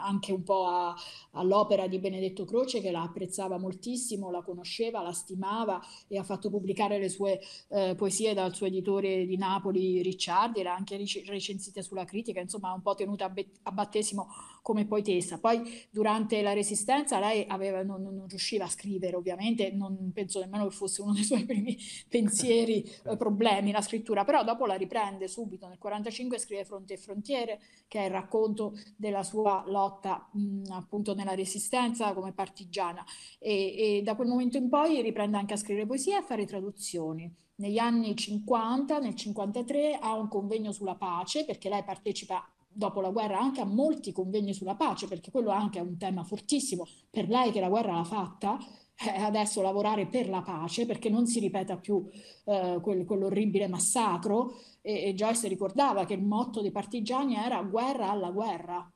anche un po' a, all'opera di Benedetto Croce che la apprezzava moltissimo, la conosceva, la stimava e ha fatto pubblicare le sue eh, poesie dal suo editore di Napoli Ricciardi, l'ha anche recensita sulla critica, insomma un po' tenuta a, be- a battesimo come poetessa. Poi durante la Resistenza lei aveva, non, non, riusciva a scrivere, ovviamente, non penso nemmeno che fosse uno dei suoi <laughs> primi pensieri, eh, certo. problemi, la scrittura, però dopo la riprende subito, nel 1945 scrive Fronte e Frontiere, che è il racconto della sua lotta mh, appunto nella Resistenza come partigiana e, e da quel momento in poi riprende anche a scrivere poesie e a fare traduzioni negli anni 50, nel 53, ha un convegno sulla pace, perché lei partecipa dopo la guerra anche a molti convegni sulla pace, perché quello anche è un tema fortissimo. Per lei che la guerra l'ha fatta, eh, adesso lavorare per la pace, perché non si ripeta più eh, quel, quell'orribile massacro. E, e Joyce ricordava che il motto dei partigiani era guerra alla guerra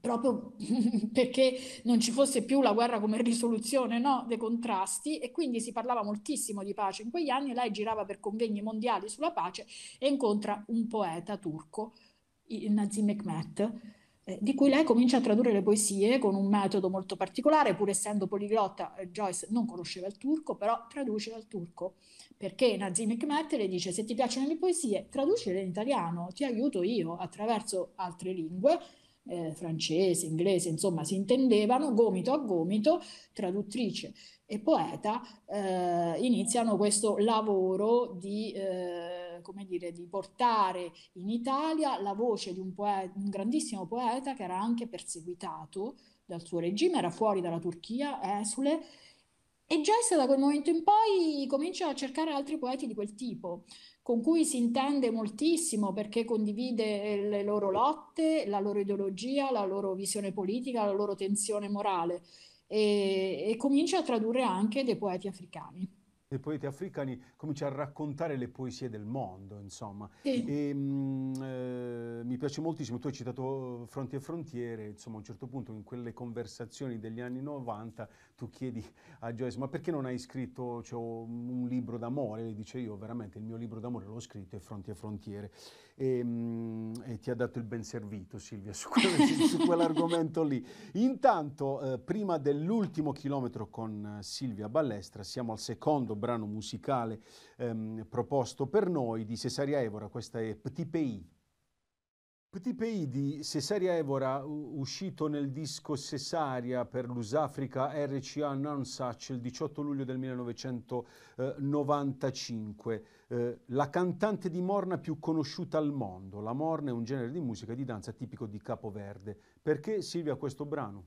proprio <laughs> perché non ci fosse più la guerra come risoluzione no? dei contrasti e quindi si parlava moltissimo di pace in quegli anni, lei girava per convegni mondiali sulla pace e incontra un poeta turco Nazim Mehmet, eh, di cui lei comincia a tradurre le poesie con un metodo molto particolare, pur essendo poliglotta, eh, Joyce non conosceva il turco, però traduce dal turco, perché Nazim Mehmet le dice se ti piacciono le poesie, traducile in italiano, ti aiuto io attraverso altre lingue, eh, francese, inglese, insomma, si intendevano gomito a gomito, traduttrice e poeta, eh, iniziano questo lavoro di... Eh, come dire, di portare in Italia la voce di un, poeta, un grandissimo poeta che era anche perseguitato dal suo regime, era fuori dalla Turchia, esule, e Gessa da quel momento in poi comincia a cercare altri poeti di quel tipo, con cui si intende moltissimo perché condivide eh, le loro lotte, la loro ideologia, la loro visione politica, la loro tensione morale e, e comincia a tradurre anche dei poeti africani dei poeti africani comincia a raccontare le poesie del mondo, insomma. Sì. E, ehm, mh, eh, mi piace moltissimo, tu hai citato Fronti e Frontiere, insomma a un certo punto in quelle conversazioni degli anni 90 tu chiedi a Joyce ma perché non hai scritto cioè, un libro d'amore? E dice io veramente il mio libro d'amore l'ho scritto è Fronti a Frontiere e, ehm, mh, e ti ha dato il ben servito Silvia su, quel, <laughs> su quell'argomento lì. Intanto eh, prima dell'ultimo chilometro con eh, Silvia Ballestra siamo al secondo brano musicale ehm, proposto per noi di Cesaria Evora, questa è Petit Petit Pays di Cesaria Evora, uscito nel disco Cesaria per l'Usafrica RCA Non il 18 luglio del 1995. Eh, la cantante di morna più conosciuta al mondo. La morna è un genere di musica e di danza tipico di Capoverde. Perché Silvia questo brano?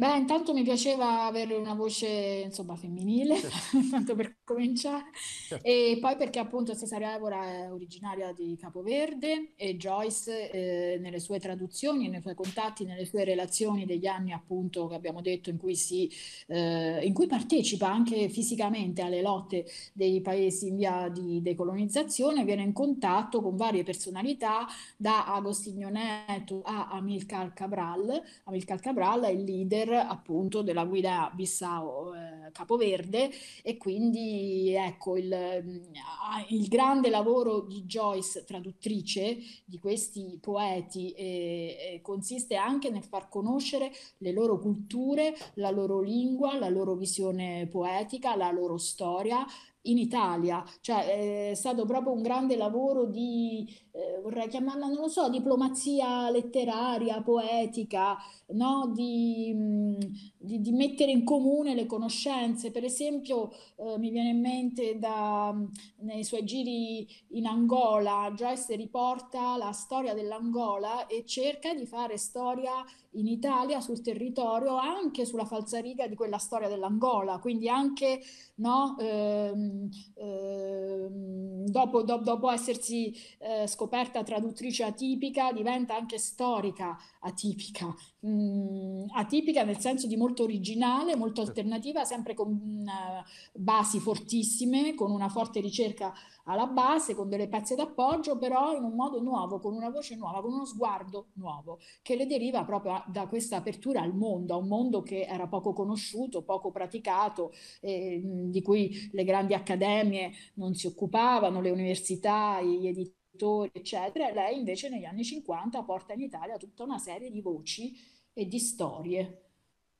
Beh, intanto mi piaceva avere una voce, insomma, femminile, <laughs> tanto per cominciare, certo. e poi perché appunto Cesare Evora è originaria di Capoverde e Joyce eh, nelle sue traduzioni, nei suoi contatti, nelle sue relazioni degli anni appunto che abbiamo detto in cui, si, eh, in cui partecipa anche fisicamente alle lotte dei paesi in via di decolonizzazione, viene in contatto con varie personalità da Agostinho Neto a Amilcar Cabral. Amilcar Cabral è il leader appunto della guida Bissau eh, Capoverde e quindi ecco il, mm, il, grande lavoro di Joyce traduttrice di questi poeti eh, consiste anche nel far conoscere le loro culture, la loro lingua, la loro visione poetica, la loro storia in Italia, cioè eh, è stato proprio un grande lavoro di eh, vorrei chiamarla, non lo so, diplomazia letteraria, poetica, no? di, di, di, mettere in comune le conoscenze. Per esempio, eh, mi viene in mente da, nei suoi giri in Angola, Joyce riporta la storia dell'Angola e cerca di fare storia in Italia, sul territorio, anche sulla falsariga di quella storia dell'Angola, quindi anche no, ehm, ehm, dopo, do, dopo, essersi eh, scoperto scoperta traduttrice atipica diventa anche storica atipica, mm, atipica nel senso di molto originale, molto alternativa, sempre con uh, basi fortissime, con una forte ricerca alla base, con delle pezze d'appoggio, però in un modo nuovo, con una voce nuova, con uno sguardo nuovo, che le deriva proprio da questa apertura al mondo, a un mondo che era poco conosciuto, poco praticato, eh, di cui le grandi accademie non si occupavano, le università, gli editori produttori, eccetera, e lei invece negli anni 50 porta in Italia tutta una serie di voci e di storie.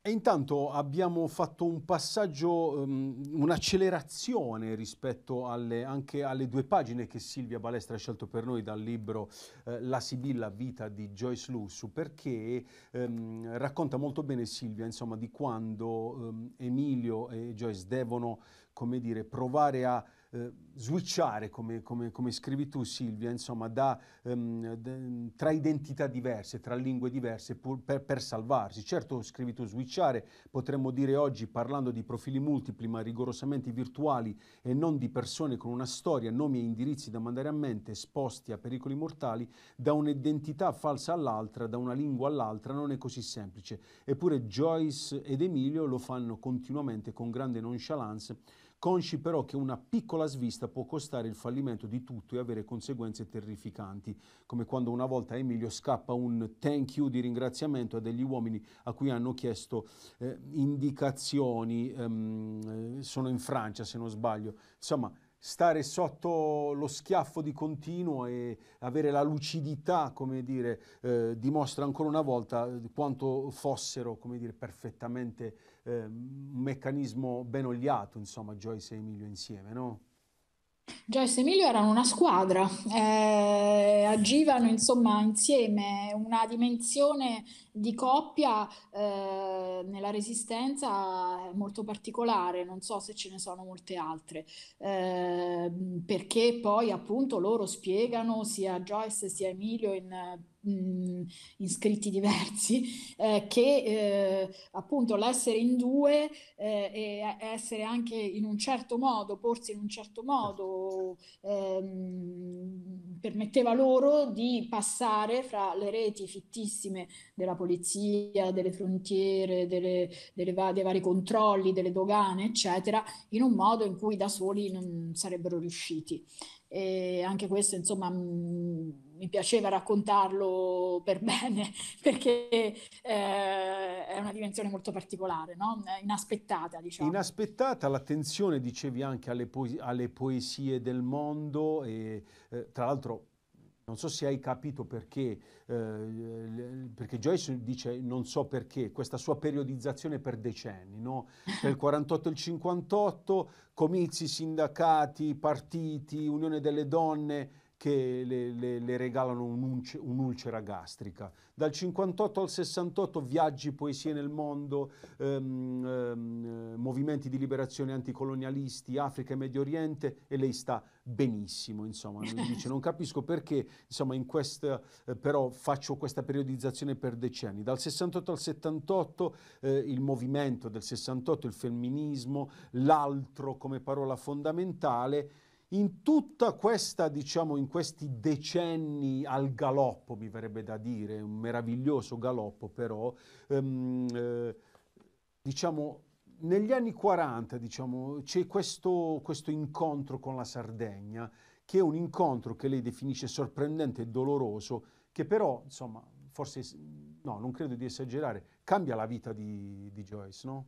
E intanto abbiamo fatto un passaggio, um, un'accelerazione rispetto alle, anche alle due pagine che Silvia Balestra ha scelto per noi dal libro eh, La Sibilla, vita di Joyce Lussu, perché um, racconta molto bene Silvia insomma, di quando um, Emilio e Joyce devono come dire, provare a eh, switchare, come, come, come, scrivi tu Silvia, insomma, da, ehm, tra identità diverse, tra lingue diverse pur, per, per, salvarsi. Certo, scrivi tu switchare, potremmo dire oggi parlando di profili multipli ma rigorosamente virtuali e non di persone con una storia, nomi e indirizzi da mandare a mente, esposti a pericoli mortali, da un'identità falsa all'altra, da una lingua all'altra, non è così semplice. Eppure Joyce ed Emilio lo fanno continuamente con grande nonchalance consci però che una piccola svista può costare il fallimento di tutto e avere conseguenze terrificanti, come quando una volta a Emilio scappa un thank you di ringraziamento a degli uomini a cui hanno chiesto eh, indicazioni, ehm, eh, sono in Francia se non sbaglio, insomma stare sotto lo schiaffo di continuo e avere la lucidità, come dire, eh, dimostra ancora una volta eh, quanto fossero, come dire, perfettamente eh, un meccanismo ben oliato, insomma, Joyce e Emilio insieme, no? Joyce e Emilio erano una squadra, eh, agivano insomma insieme, una dimensione di coppia eh, nella resistenza molto particolare, non so se ce ne sono molte altre, eh, perché poi appunto loro spiegano sia Joyce sia Emilio in mh, iscritti diversi, eh, che eh, appunto l'essere in due eh, e essere anche in un certo modo, porsi in un certo modo, ehm, permetteva loro di passare fra le reti fittissime della polizia, delle frontiere, delle, delle va- dei vari controlli, delle dogane, eccetera, in un modo in cui da soli non sarebbero riusciti. E anche questo, insomma... Mh, mi piaceva raccontarlo per <laughs> bene, perché eh, è una dimensione molto particolare, no? inaspettata. Diciamo. Inaspettata, l'attenzione, dicevi, anche alle, po- alle poesie del mondo, e, eh, tra l'altro non so se hai capito perché, eh, perché Joyce dice non so perché, questa sua periodizzazione per decenni, no? Tra cioè, il 48 e il 58, comizi, sindacati, partiti, unione delle donne, che le, le, le regalano un'ulcera un gastrica. Dal 58 al 68 viaggi, poesie nel mondo, ehm, ehm, movimenti di liberazione anticolonialisti, Africa e Medio Oriente e lei sta benissimo, insomma, dice non capisco perché, insomma, in questa, eh, però faccio questa periodizzazione per decenni. Dal 68 al 78 eh, il movimento del 68, il femminismo, l'altro come parola fondamentale, in tutta questa, diciamo, in questi decenni al galoppo, mi verrebbe da dire, un meraviglioso galoppo però, ehm, eh, diciamo, negli anni 40 diciamo, c'è questo, questo, incontro con la Sardegna, che è un incontro che lei definisce sorprendente e doloroso, che però, insomma, forse, no, non credo di esagerare, cambia la vita di, di Joyce, no?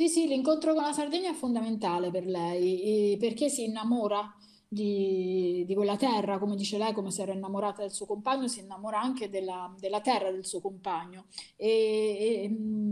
Sì, sì, l'incontro con la Sardegna è fondamentale per lei, perché si innamora di, di, quella terra, come dice lei, come si era innamorata del suo compagno, si innamora anche della, della terra del suo compagno e,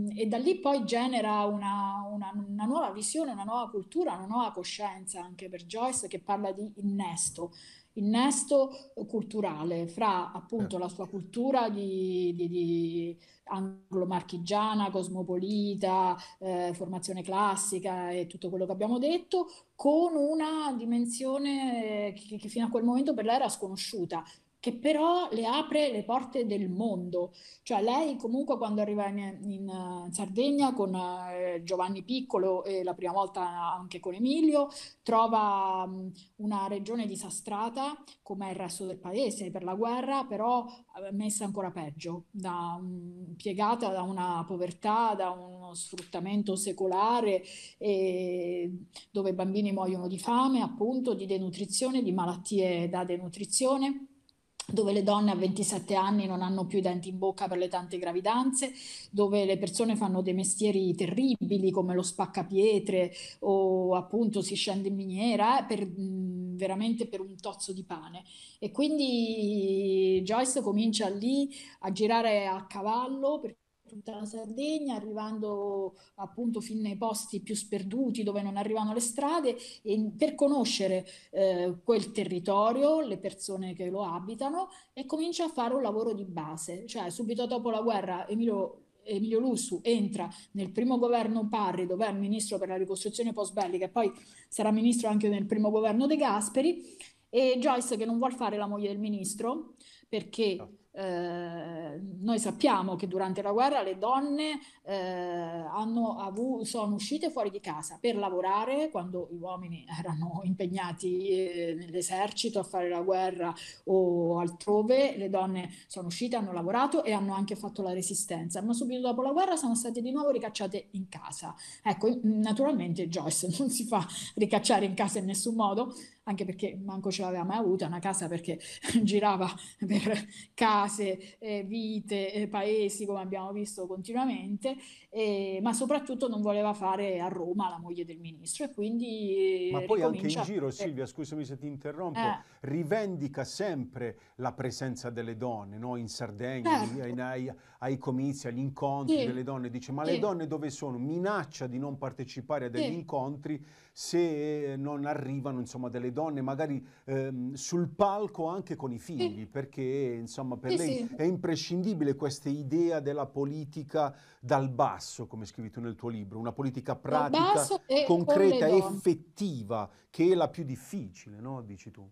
e, e da lì poi genera una, una, una, nuova visione, una nuova cultura, una nuova coscienza anche per Joyce che parla di innesto innesto culturale fra appunto certo. la sua cultura di, di, di anglo-marchigiana, cosmopolita, eh, formazione classica e tutto quello che abbiamo detto, con una dimensione che, che fino a quel momento per lei era sconosciuta, che però le apre le porte del mondo. Cioè lei comunque quando arriva in, in eh, Sardegna con eh, Giovanni Piccolo e la prima volta anche con Emilio, trova mh, una regione disastrata come il resto del paese per la guerra, però eh, messa ancora peggio, da, mh, piegata da una povertà, da uno sfruttamento secolare e, dove i bambini muoiono di fame, appunto, di denutrizione, di malattie da denutrizione dove le donne a 27 anni non hanno più i denti in bocca per le tante gravidanze, dove le persone fanno dei mestieri terribili come lo spaccapietre o appunto si scende in miniera eh, per, veramente per un tozzo di pane. E quindi Joyce comincia lì a girare a cavallo perché tutta la Sardegna, arrivando appunto fin nei posti più sperduti dove non arrivano le strade, e per conoscere eh, quel territorio, le persone che lo abitano e comincia a fare un lavoro di base. Cioè subito dopo la guerra Emilio Emilio Lussu entra nel primo governo Parri, dove è ministro per la ricostruzione post-bellica e poi sarà ministro anche nel primo governo De Gasperi, e Joyce che non vuole fare la moglie del ministro perché eh, noi sappiamo che durante la guerra le donne eh, avu- sono uscite fuori di casa per lavorare quando gli uomini <laughs> erano impegnati eh, nell'esercito a fare la guerra o altrove, le donne sono uscite, hanno lavorato e hanno anche fatto la resistenza, ma subito dopo la guerra sono state di nuovo ricacciate in casa. Ecco, naturalmente Joyce <laughs> non si fa ricacciare in casa in nessun modo, anche perché manco ce l'aveva mai avuta, una casa perché <laughs> girava per case, eh, vite, eh, paesi, come abbiamo visto continuamente, eh, ma soprattutto non voleva fare a Roma la moglie del ministro e quindi... Ma poi anche in giro, Silvia, scusami se ti interrompo, eh. rivendica sempre la presenza delle donne, no? in Sardegna, certo. in, ai, ai, comizi, agli incontri sì. delle donne, dice ma sì. le donne dove sono? Minaccia di non partecipare a degli sì. incontri se non arrivano insomma delle donne donne magari ehm, sul palco anche con i figli, sì. perché insomma per sì, lei sì. è imprescindibile questa idea della politica dal basso, come scrivi tu nel tuo libro, una politica pratica, concreta, con effettiva, che è la più difficile, no? dici tu.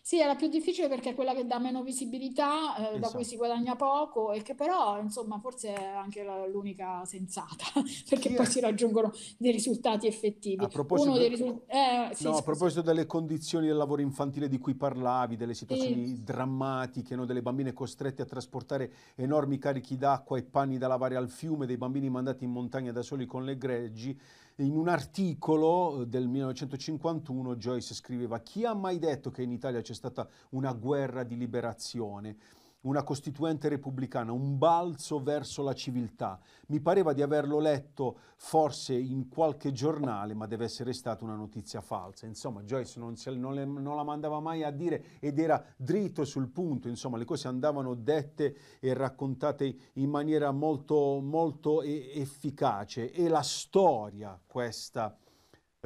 Sì, è la più difficile perché è quella che dà meno visibilità, eh, da cui si esatto. guadagna poco e che però, insomma, forse è anche la- l'unica sensata, <laughs> perché Chi poi eh. si raggiungono dei risultati effettivi. A Uno proposito, dei risultati... Eh, sì, no, a proposito delle condizioni del lavoro infantile di cui parlavi, delle Sì, situazioni drammatiche, no? Delle bambine costrette a trasportare enormi carichi d'acqua e panni da lavare al fiume, dei bambini mandati in montagna da soli con le greggi, in un articolo eh, del 1951 Joyce scriveva Chi ha mai detto che in Italia c'è stata una guerra di liberazione? una costituente repubblicana, un balzo verso la civiltà. Mi pareva di averlo letto forse in qualche giornale, ma deve essere stata una notizia falsa. Insomma, Joyce non, se, non, le, non la mandava mai a dire ed era dritto sul punto. Insomma, le cose andavano dette e raccontate in maniera molto, molto efficace. E la storia, questa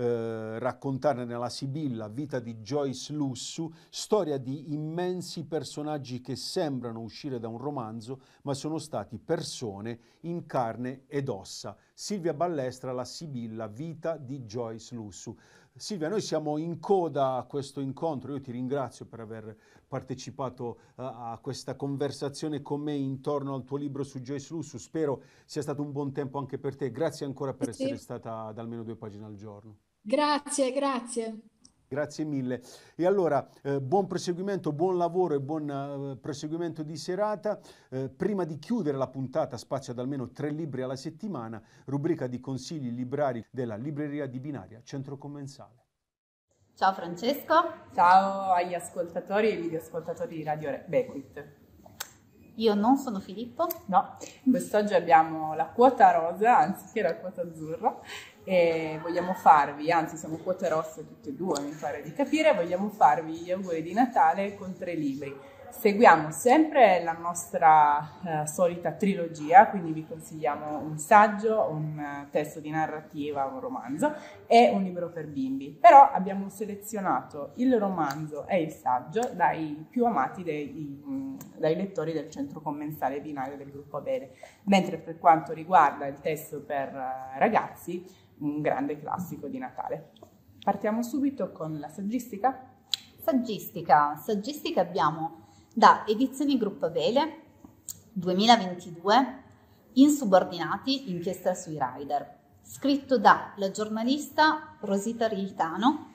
eh, raccontare nella Sibilla vita di Joyce Lussu, storia di immensi personaggi che sembrano uscire da un romanzo, ma sono stati persone in carne ed ossa. Silvia Ballestra, La Sibilla, vita di Joyce Lussu. Silvia, noi siamo in coda a questo incontro, io ti ringrazio per aver partecipato eh, a questa conversazione con me intorno al tuo libro su Joyce Lussu, spero sia stato un buon tempo anche per te, grazie ancora per sì. essere stata ad almeno due pagine al giorno. Grazie, grazie. Grazie mille. E allora eh, buon proseguimento, buon lavoro e buon eh, proseguimento di serata. Eh, prima di chiudere la puntata, spazio ad almeno tre libri alla settimana, rubrica di consigli librari della libreria di Binaria, centro commensale. Ciao Francesco. Ciao agli ascoltatori e videoascoltatori di Radio Bequit. Io non sono Filippo. No, quest'oggi abbiamo la quota rosa anziché la quota azzurra e vogliamo farvi, anzi siamo quote rosse tutte e due mi pare di capire, vogliamo farvi gli auguri di Natale con tre libri. Seguiamo sempre la nostra eh, solita trilogia, quindi vi consigliamo un saggio, un uh, testo di narrativa, un romanzo e un libro per bimbi. Però abbiamo selezionato il romanzo e il saggio dai più amati dei, mh, mm, dai lettori del centro commensale binario del gruppo Avere, mentre per quanto riguarda il testo per uh, ragazzi, un grande classico di Natale. Partiamo subito con la saggistica. Saggistica, saggistica abbiamo da Edizioni Gruppo Vele 2022 Insubordinati, inchiesta sui rider, scritto da la giornalista Rosita Riltano,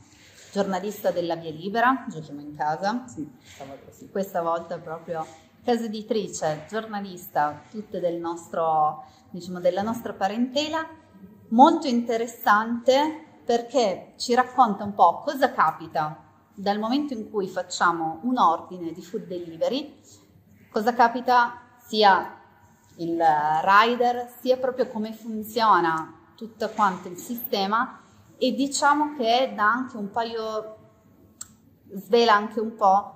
giornalista della Via Libera, giochiamo in casa, sì, sì. questa volta proprio casa editrice, giornalista, tutte del nostro, diciamo, della nostra parentela, molto interessante perché ci racconta un po' cosa capita dal momento in cui facciamo un ordine di food delivery, cosa capita sia il rider, sia proprio come funziona tutto quanto il sistema e diciamo che da anche un paio, svela anche un po'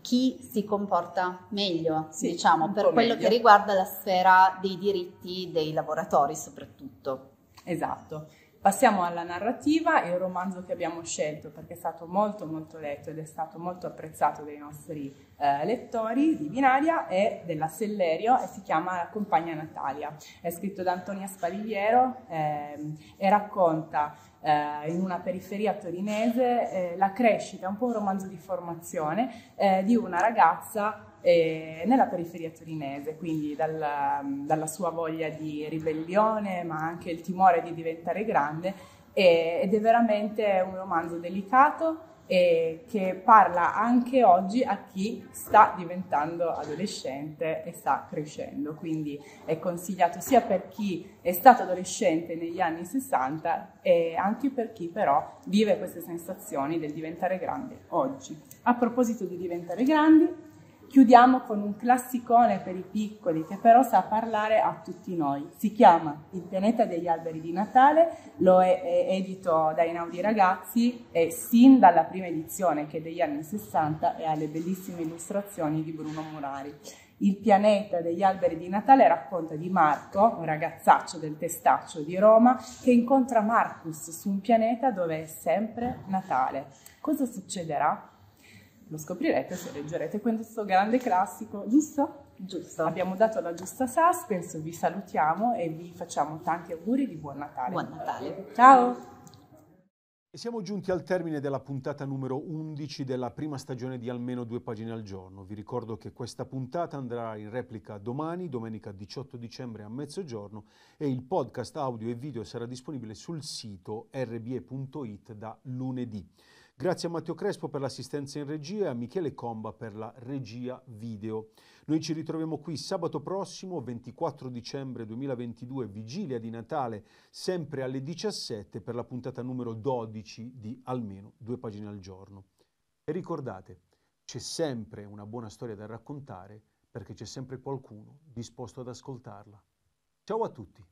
chi si comporta meglio, sì, diciamo, per quello meglio. che riguarda la sfera dei diritti dei lavoratori soprattutto. Esatto. Passiamo alla narrativa e il romanzo che abbiamo scelto perché è stato molto molto letto ed è stato molto apprezzato dai nostri eh, lettori di Binaria e della Sellerio e si chiama La compagna Natalia. È scritto da Antonia Spaliviero eh, e racconta eh, in una periferia torinese eh, la crescita, un po' un romanzo di formazione eh, di una ragazza eh, nella periferia torinese, quindi dalla, dalla sua voglia di ribellione, ma anche il timore di diventare grande, e, ed è veramente un romanzo delicato e che parla anche oggi a chi sta diventando adolescente e sta crescendo, quindi è consigliato sia per chi è stato adolescente negli anni 60 e anche per chi però vive queste sensazioni del diventare grande oggi. A proposito di diventare grandi, Chiudiamo con un classicone per i piccoli che però sa parlare a tutti noi. Si chiama Il pianeta degli alberi di Natale, lo è, è edito da Inaudi Ragazzi e sin dalla prima edizione che è degli anni 60 e ha le bellissime illustrazioni di Bruno Murari. Il pianeta degli alberi di Natale racconta di Marco, un ragazzaccio del testaccio di Roma, che incontra Marcus su un pianeta dove è sempre Natale. Cosa succederà? Lo scoprirete se leggerete questo grande classico, giusto? Giusto. Abbiamo dato la giusta suspense, vi salutiamo e vi facciamo tanti auguri di buon Natale. Buon Natale. Ciao. E siamo giunti al termine della puntata numero 11 della prima stagione di Almeno due pagine al giorno. Vi ricordo che questa puntata andrà in replica domani, domenica 18 dicembre a mezzogiorno e il podcast audio e video sarà disponibile sul sito rbe.it da lunedì. Grazie a Matteo Crespo per l'assistenza in regia e a Michele Comba per la regia video. Noi ci ritroviamo qui sabato prossimo, 24 dicembre 2022, vigilia di Natale, sempre alle 17 per la puntata numero 12 di almeno due pagine al giorno. E ricordate, c'è sempre una buona storia da raccontare perché c'è sempre qualcuno disposto ad ascoltarla. Ciao a tutti!